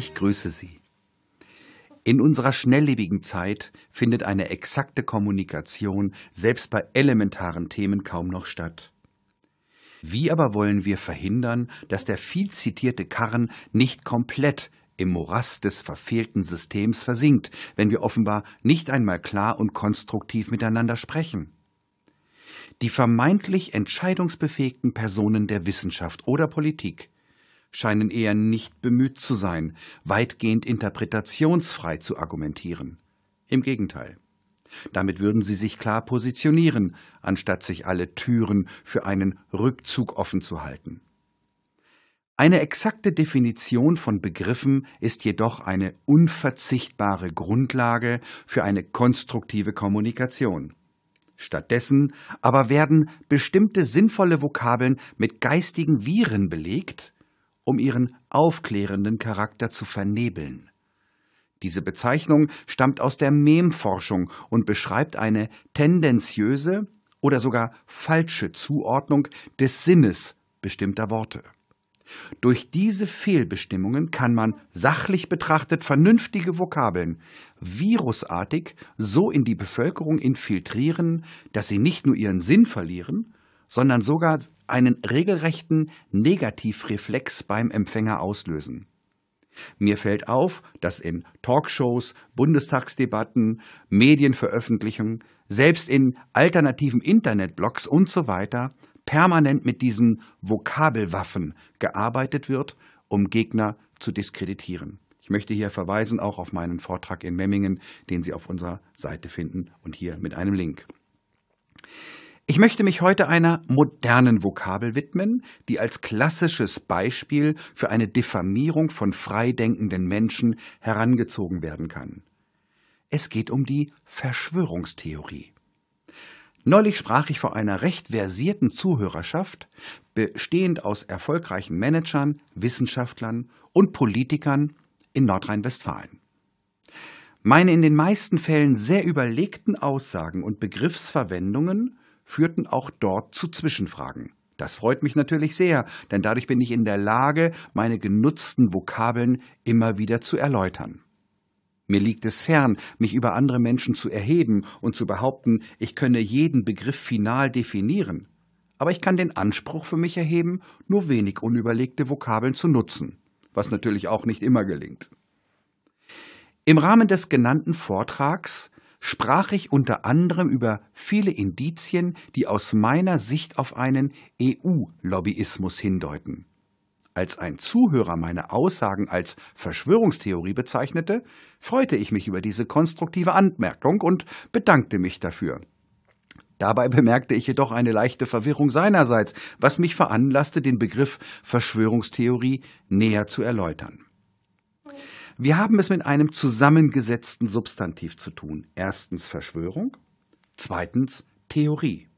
Ich grüße Sie. In unserer schnelllebigen Zeit findet eine exakte Kommunikation selbst bei elementaren Themen kaum noch statt. Wie aber wollen wir verhindern, dass der viel zitierte Karren nicht komplett im Morast des verfehlten Systems versinkt, wenn wir offenbar nicht einmal klar und konstruktiv miteinander sprechen? Die vermeintlich entscheidungsbefähigten Personen der Wissenschaft oder Politik scheinen eher nicht bemüht zu sein, weitgehend interpretationsfrei zu argumentieren. Im Gegenteil. Damit würden sie sich klar positionieren, anstatt sich alle Türen für einen Rückzug offen zu halten. Eine exakte Definition von Begriffen ist jedoch eine unverzichtbare Grundlage für eine konstruktive Kommunikation. Stattdessen aber werden bestimmte sinnvolle Vokabeln mit geistigen Viren belegt, um ihren aufklärenden Charakter zu vernebeln. Diese Bezeichnung stammt aus der Memforschung und beschreibt eine tendenziöse oder sogar falsche Zuordnung des Sinnes bestimmter Worte. Durch diese Fehlbestimmungen kann man sachlich betrachtet vernünftige Vokabeln virusartig so in die Bevölkerung infiltrieren, dass sie nicht nur ihren Sinn verlieren, sondern sogar einen regelrechten Negativreflex beim Empfänger auslösen. Mir fällt auf, dass in Talkshows, Bundestagsdebatten, Medienveröffentlichungen, selbst in alternativen Internetblogs und so weiter permanent mit diesen Vokabelwaffen gearbeitet wird, um Gegner zu diskreditieren. Ich möchte hier verweisen auch auf meinen Vortrag in Memmingen, den Sie auf unserer Seite finden und hier mit einem Link. Ich möchte mich heute einer modernen Vokabel widmen, die als klassisches Beispiel für eine Diffamierung von freidenkenden Menschen herangezogen werden kann. Es geht um die Verschwörungstheorie. Neulich sprach ich vor einer recht versierten Zuhörerschaft, bestehend aus erfolgreichen Managern, Wissenschaftlern und Politikern in Nordrhein-Westfalen. Meine in den meisten Fällen sehr überlegten Aussagen und Begriffsverwendungen führten auch dort zu Zwischenfragen. Das freut mich natürlich sehr, denn dadurch bin ich in der Lage, meine genutzten Vokabeln immer wieder zu erläutern. Mir liegt es fern, mich über andere Menschen zu erheben und zu behaupten, ich könne jeden Begriff final definieren. Aber ich kann den Anspruch für mich erheben, nur wenig unüberlegte Vokabeln zu nutzen, was natürlich auch nicht immer gelingt. Im Rahmen des genannten Vortrags sprach ich unter anderem über viele Indizien, die aus meiner Sicht auf einen EU-Lobbyismus hindeuten. Als ein Zuhörer meine Aussagen als Verschwörungstheorie bezeichnete, freute ich mich über diese konstruktive Anmerkung und bedankte mich dafür. Dabei bemerkte ich jedoch eine leichte Verwirrung seinerseits, was mich veranlasste, den Begriff Verschwörungstheorie näher zu erläutern. Wir haben es mit einem zusammengesetzten Substantiv zu tun. Erstens Verschwörung, zweitens Theorie.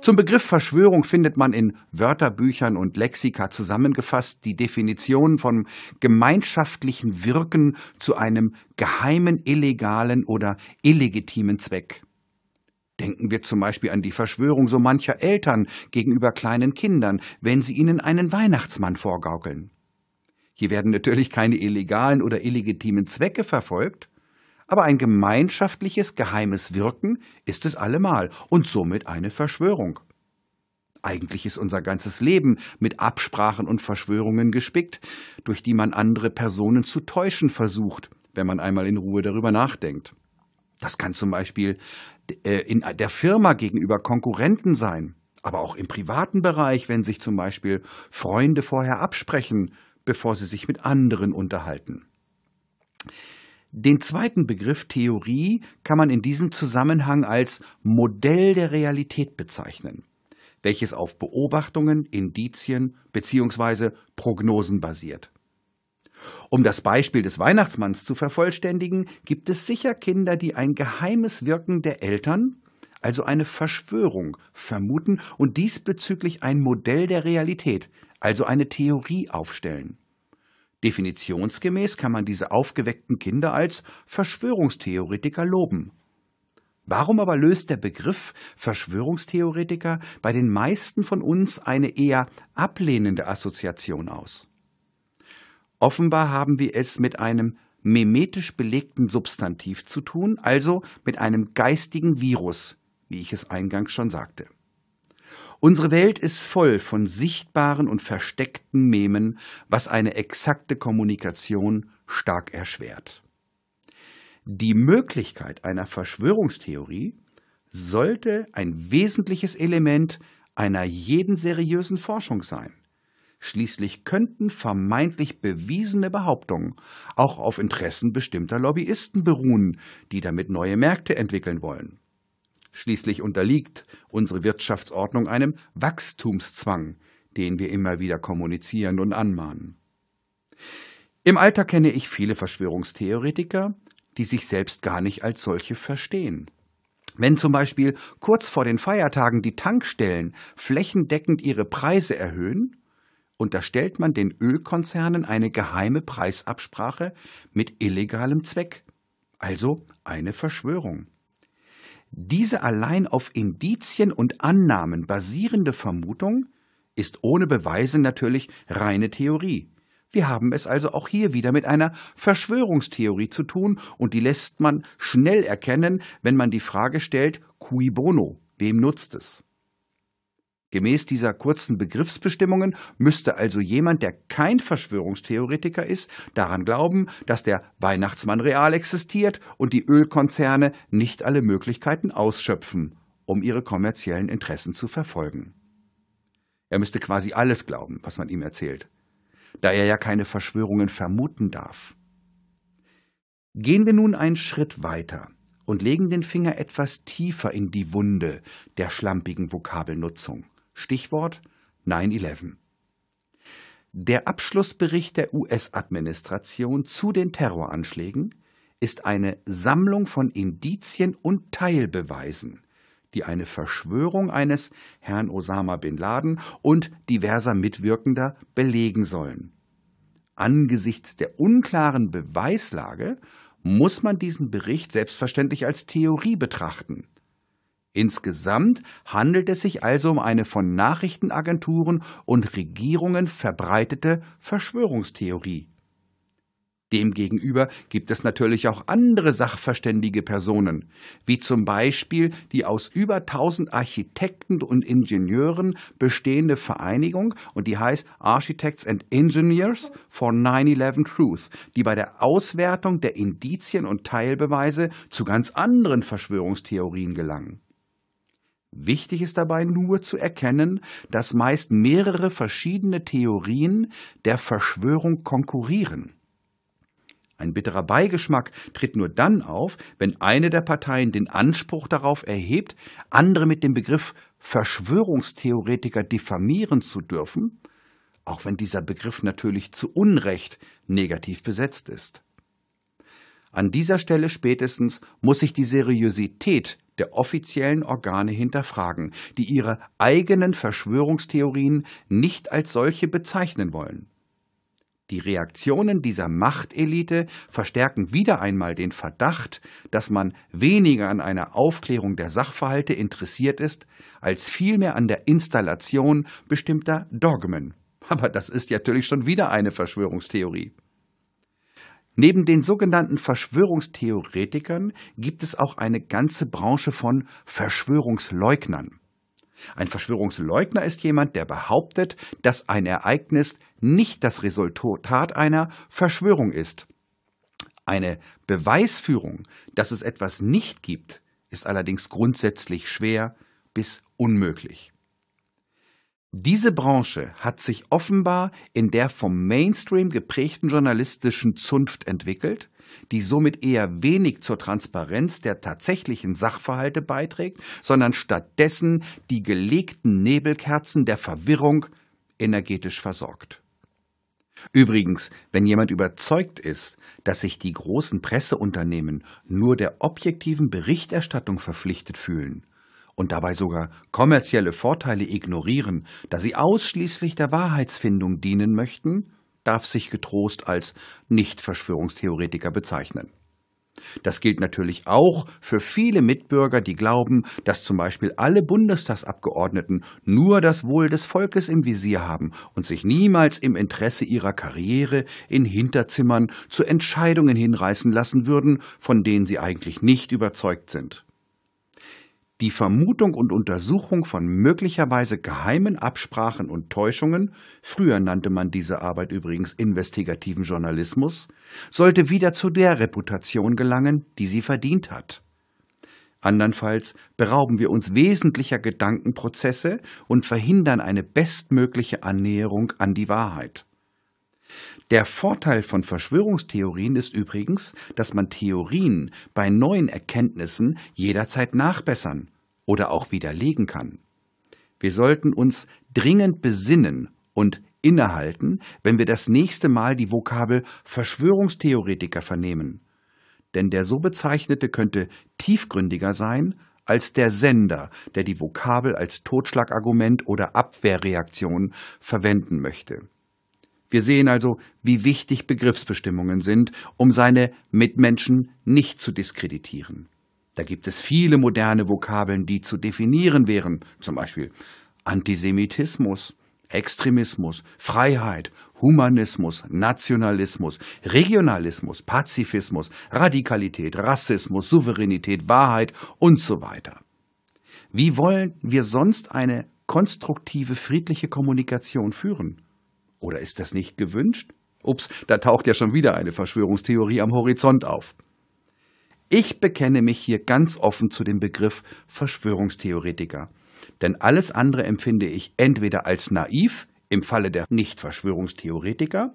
Zum Begriff Verschwörung findet man in Wörterbüchern und Lexika zusammengefasst die Definition von gemeinschaftlichen Wirken zu einem geheimen, illegalen oder illegitimen Zweck. Denken wir zum Beispiel an die Verschwörung so mancher Eltern gegenüber kleinen Kindern, wenn sie ihnen einen Weihnachtsmann vorgaukeln. Hier werden natürlich keine illegalen oder illegitimen Zwecke verfolgt, aber ein gemeinschaftliches geheimes Wirken ist es allemal und somit eine Verschwörung. Eigentlich ist unser ganzes Leben mit Absprachen und Verschwörungen gespickt, durch die man andere Personen zu täuschen versucht, wenn man einmal in Ruhe darüber nachdenkt. Das kann zum Beispiel äh, in der Firma gegenüber Konkurrenten sein, aber auch im privaten Bereich, wenn sich zum Beispiel Freunde vorher absprechen, bevor sie sich mit anderen unterhalten. Den zweiten Begriff Theorie kann man in diesem Zusammenhang als Modell der Realität bezeichnen, welches auf Beobachtungen, Indizien bzw. Prognosen basiert. Um das Beispiel des Weihnachtsmanns zu vervollständigen, gibt es sicher Kinder, die ein geheimes Wirken der Eltern, also eine Verschwörung, vermuten und diesbezüglich ein Modell der Realität, also eine Theorie aufstellen. Definitionsgemäß kann man diese aufgeweckten Kinder als Verschwörungstheoretiker loben. Warum aber löst der Begriff Verschwörungstheoretiker bei den meisten von uns eine eher ablehnende Assoziation aus? Offenbar haben wir es mit einem memetisch belegten Substantiv zu tun, also mit einem geistigen Virus, wie ich es eingangs schon sagte. Unsere Welt ist voll von sichtbaren und versteckten Memen, was eine exakte Kommunikation stark erschwert. Die Möglichkeit einer Verschwörungstheorie sollte ein wesentliches Element einer jeden seriösen Forschung sein. Schließlich könnten vermeintlich bewiesene Behauptungen auch auf Interessen bestimmter Lobbyisten beruhen, die damit neue Märkte entwickeln wollen. Schließlich unterliegt unsere Wirtschaftsordnung einem Wachstumszwang, den wir immer wieder kommunizieren und anmahnen. Im Alter kenne ich viele Verschwörungstheoretiker, die sich selbst gar nicht als solche verstehen. Wenn zum Beispiel kurz vor den Feiertagen die Tankstellen flächendeckend ihre Preise erhöhen, unterstellt man den Ölkonzernen eine geheime Preisabsprache mit illegalem Zweck, also eine Verschwörung. Diese allein auf Indizien und Annahmen basierende Vermutung ist ohne Beweise natürlich reine Theorie. Wir haben es also auch hier wieder mit einer Verschwörungstheorie zu tun, und die lässt man schnell erkennen, wenn man die Frage stellt, cui bono, wem nutzt es? Gemäß dieser kurzen Begriffsbestimmungen müsste also jemand, der kein Verschwörungstheoretiker ist, daran glauben, dass der Weihnachtsmann real existiert und die Ölkonzerne nicht alle Möglichkeiten ausschöpfen, um ihre kommerziellen Interessen zu verfolgen. Er müsste quasi alles glauben, was man ihm erzählt, da er ja keine Verschwörungen vermuten darf. Gehen wir nun einen Schritt weiter und legen den Finger etwas tiefer in die Wunde der schlampigen Vokabelnutzung. Stichwort 9-11. Der Abschlussbericht der US-Administration zu den Terroranschlägen ist eine Sammlung von Indizien und Teilbeweisen, die eine Verschwörung eines Herrn Osama bin Laden und diverser Mitwirkender belegen sollen. Angesichts der unklaren Beweislage muss man diesen Bericht selbstverständlich als Theorie betrachten. Insgesamt handelt es sich also um eine von Nachrichtenagenturen und Regierungen verbreitete Verschwörungstheorie. Demgegenüber gibt es natürlich auch andere sachverständige Personen, wie zum Beispiel die aus über 1000 Architekten und Ingenieuren bestehende Vereinigung, und die heißt Architects and Engineers for 9-11 Truth, die bei der Auswertung der Indizien und Teilbeweise zu ganz anderen Verschwörungstheorien gelangen. Wichtig ist dabei nur zu erkennen, dass meist mehrere verschiedene Theorien der Verschwörung konkurrieren. Ein bitterer Beigeschmack tritt nur dann auf, wenn eine der Parteien den Anspruch darauf erhebt, andere mit dem Begriff Verschwörungstheoretiker diffamieren zu dürfen, auch wenn dieser Begriff natürlich zu Unrecht negativ besetzt ist. An dieser Stelle spätestens muss sich die Seriosität der offiziellen Organe hinterfragen, die ihre eigenen Verschwörungstheorien nicht als solche bezeichnen wollen. Die Reaktionen dieser Machtelite verstärken wieder einmal den Verdacht, dass man weniger an einer Aufklärung der Sachverhalte interessiert ist, als vielmehr an der Installation bestimmter Dogmen. Aber das ist natürlich schon wieder eine Verschwörungstheorie. Neben den sogenannten Verschwörungstheoretikern gibt es auch eine ganze Branche von Verschwörungsleugnern. Ein Verschwörungsleugner ist jemand, der behauptet, dass ein Ereignis nicht das Resultat einer Verschwörung ist. Eine Beweisführung, dass es etwas nicht gibt, ist allerdings grundsätzlich schwer bis unmöglich. Diese Branche hat sich offenbar in der vom Mainstream geprägten journalistischen Zunft entwickelt, die somit eher wenig zur Transparenz der tatsächlichen Sachverhalte beiträgt, sondern stattdessen die gelegten Nebelkerzen der Verwirrung energetisch versorgt. Übrigens, wenn jemand überzeugt ist, dass sich die großen Presseunternehmen nur der objektiven Berichterstattung verpflichtet fühlen, und dabei sogar kommerzielle Vorteile ignorieren, da sie ausschließlich der Wahrheitsfindung dienen möchten, darf sich getrost als Nicht-Verschwörungstheoretiker bezeichnen. Das gilt natürlich auch für viele Mitbürger, die glauben, dass zum Beispiel alle Bundestagsabgeordneten nur das Wohl des Volkes im Visier haben und sich niemals im Interesse ihrer Karriere in Hinterzimmern zu Entscheidungen hinreißen lassen würden, von denen sie eigentlich nicht überzeugt sind die Vermutung und Untersuchung von möglicherweise geheimen Absprachen und Täuschungen, früher nannte man diese Arbeit übrigens investigativen Journalismus, sollte wieder zu der Reputation gelangen, die sie verdient hat. Andernfalls berauben wir uns wesentlicher Gedankenprozesse und verhindern eine bestmögliche Annäherung an die Wahrheit. Der Vorteil von Verschwörungstheorien ist übrigens, dass man Theorien bei neuen Erkenntnissen jederzeit nachbessern oder auch widerlegen kann. Wir sollten uns dringend besinnen und innehalten, wenn wir das nächste Mal die Vokabel Verschwörungstheoretiker vernehmen. Denn der so bezeichnete könnte tiefgründiger sein als der Sender, der die Vokabel als Totschlagargument oder Abwehrreaktion verwenden möchte. Wir sehen also, wie wichtig Begriffsbestimmungen sind, um seine Mitmenschen nicht zu diskreditieren. Da gibt es viele moderne Vokabeln, die zu definieren wären, zum Beispiel Antisemitismus, Extremismus, Freiheit, Humanismus, Nationalismus, Regionalismus, Pazifismus, Radikalität, Rassismus, Souveränität, Wahrheit und so weiter. Wie wollen wir sonst eine konstruktive, friedliche Kommunikation führen? Oder ist das nicht gewünscht? Ups, da taucht ja schon wieder eine Verschwörungstheorie am Horizont auf. Ich bekenne mich hier ganz offen zu dem Begriff Verschwörungstheoretiker. Denn alles andere empfinde ich entweder als naiv, im Falle der Nicht-Verschwörungstheoretiker,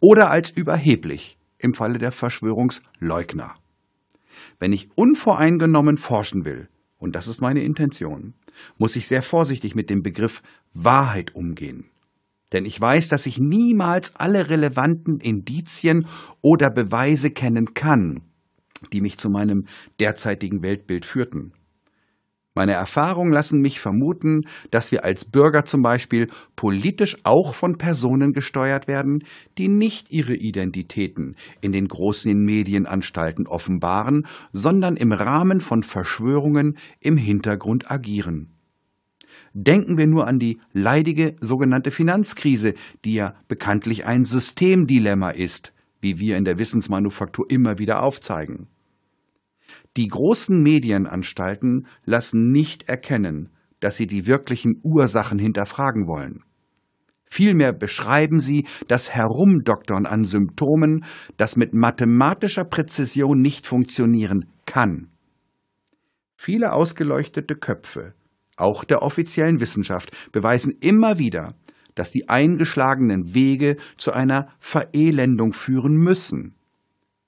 oder als überheblich, im Falle der Verschwörungsleugner. Wenn ich unvoreingenommen forschen will, und das ist meine Intention, muss ich sehr vorsichtig mit dem Begriff Wahrheit umgehen denn ich weiß, dass ich niemals alle relevanten Indizien oder Beweise kennen kann, die mich zu meinem derzeitigen Weltbild führten. Meine Erfahrungen lassen mich vermuten, dass wir als Bürger zum Beispiel politisch auch von Personen gesteuert werden, die nicht ihre Identitäten in den großen Medienanstalten offenbaren, sondern im Rahmen von Verschwörungen im Hintergrund agieren. Denken wir nur an die leidige sogenannte Finanzkrise, die ja bekanntlich ein Systemdilemma ist, wie wir in der Wissensmanufaktur immer wieder aufzeigen. Die großen Medienanstalten lassen nicht erkennen, dass sie die wirklichen Ursachen hinterfragen wollen. Vielmehr beschreiben sie das Herumdoktern an Symptomen, das mit mathematischer Präzision nicht funktionieren kann. Viele ausgeleuchtete Köpfe auch der offiziellen Wissenschaft, beweisen immer wieder, dass die eingeschlagenen Wege zu einer Verelendung führen müssen.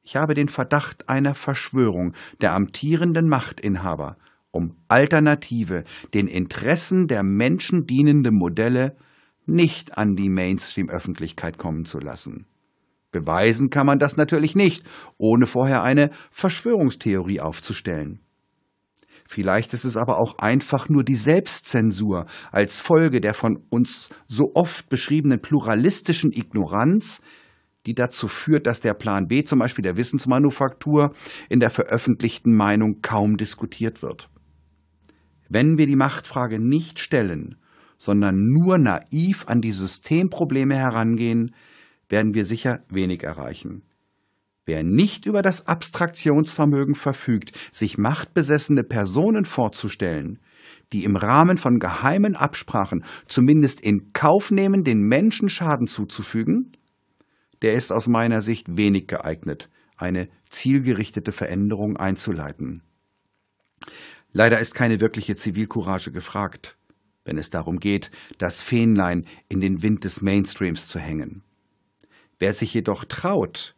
Ich habe den Verdacht einer Verschwörung der amtierenden Machtinhaber, um alternative, den Interessen der Menschen dienende Modelle nicht an die Mainstream-Öffentlichkeit kommen zu lassen. Beweisen kann man das natürlich nicht, ohne vorher eine Verschwörungstheorie aufzustellen. Vielleicht ist es aber auch einfach nur die Selbstzensur als Folge der von uns so oft beschriebenen pluralistischen Ignoranz, die dazu führt, dass der Plan B, zum Beispiel der Wissensmanufaktur, in der veröffentlichten Meinung kaum diskutiert wird. Wenn wir die Machtfrage nicht stellen, sondern nur naiv an die Systemprobleme herangehen, werden wir sicher wenig erreichen. Wer nicht über das Abstraktionsvermögen verfügt, sich machtbesessene Personen vorzustellen, die im Rahmen von geheimen Absprachen zumindest in Kauf nehmen, den Menschen Schaden zuzufügen, der ist aus meiner Sicht wenig geeignet, eine zielgerichtete Veränderung einzuleiten. Leider ist keine wirkliche Zivilcourage gefragt, wenn es darum geht, das Fähnlein in den Wind des Mainstreams zu hängen. Wer sich jedoch traut,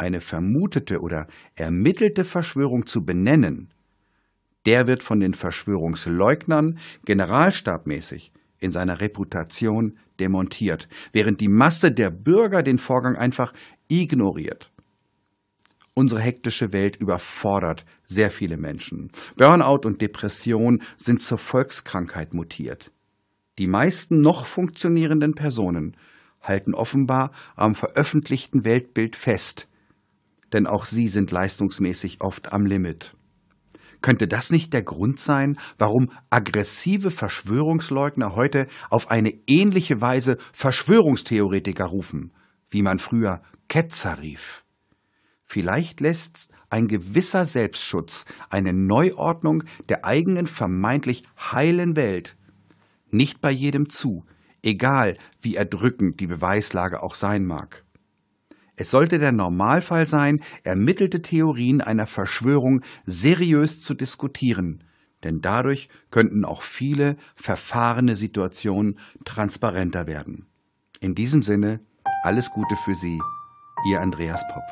eine vermutete oder ermittelte Verschwörung zu benennen, der wird von den Verschwörungsleugnern generalstabmäßig in seiner Reputation demontiert, während die Masse der Bürger den Vorgang einfach ignoriert. Unsere hektische Welt überfordert sehr viele Menschen. Burnout und Depression sind zur Volkskrankheit mutiert. Die meisten noch funktionierenden Personen halten offenbar am veröffentlichten Weltbild fest denn auch sie sind leistungsmäßig oft am Limit. Könnte das nicht der Grund sein, warum aggressive Verschwörungsleugner heute auf eine ähnliche Weise Verschwörungstheoretiker rufen, wie man früher Ketzer rief? Vielleicht lässt ein gewisser Selbstschutz eine Neuordnung der eigenen vermeintlich heilen Welt nicht bei jedem zu, egal wie erdrückend die Beweislage auch sein mag. Es sollte der Normalfall sein, ermittelte Theorien einer Verschwörung seriös zu diskutieren, denn dadurch könnten auch viele verfahrene Situationen transparenter werden. In diesem Sinne, alles Gute für Sie, Ihr Andreas Popp.